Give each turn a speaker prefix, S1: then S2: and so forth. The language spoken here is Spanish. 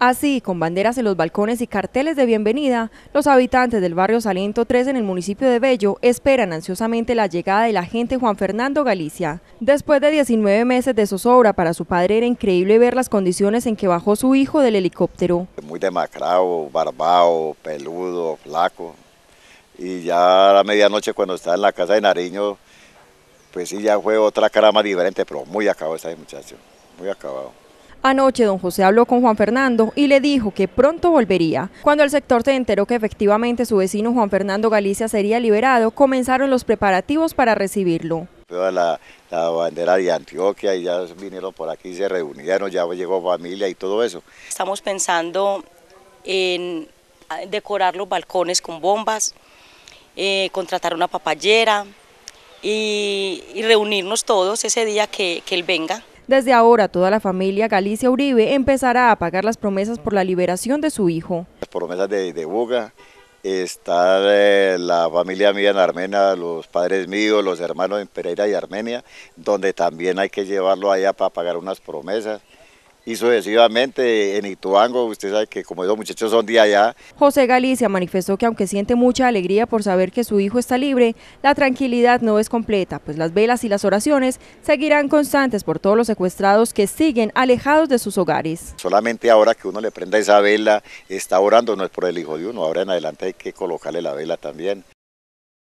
S1: Así, con banderas en los balcones y carteles de bienvenida, los habitantes del barrio Salento 3 en el municipio de Bello esperan ansiosamente la llegada del agente Juan Fernando Galicia. Después de 19 meses de zozobra para su padre era increíble ver las condiciones en que bajó su hijo del helicóptero.
S2: Muy demacrado, barbado, peludo, flaco. Y ya a la medianoche cuando estaba en la casa de Nariño, pues sí ya fue otra cara más diferente, pero muy acabado está muchacho, muy acabado.
S1: Anoche don José habló con Juan Fernando y le dijo que pronto volvería. Cuando el sector se enteró que efectivamente su vecino Juan Fernando Galicia sería liberado, comenzaron los preparativos para recibirlo.
S2: la, bandera de Antioquia y ya vinieron por aquí, se reunieron, ya llegó familia y todo eso.
S3: Estamos pensando en ah, decorar los balcones con bombas, eh, contratar una papallera y, reunirnos todos ese día que él venga.
S1: Desde ahora, toda la familia Galicia Uribe empezará a pagar las promesas por la liberación de su hijo.
S2: Las promesas de, de está eh, la familia mía en Armenia, los padres míos, los hermanos en Pereira y Armenia, donde también hay que llevarlo allá para pagar unas promesas y sucesivamente en Ituango, usted sabe que como esos muchachos son de allá.
S1: José Galicia manifestó que aunque siente mucha alegría por saber que su hijo está libre, la tranquilidad no es completa, pues las velas y las oraciones seguirán constantes por todos los secuestrados que siguen alejados de sus hogares.
S2: Solamente ahora que uno le prenda esa vela, está orando, no es por el hijo de uno, ahora en adelante hay que colocarle la vela también.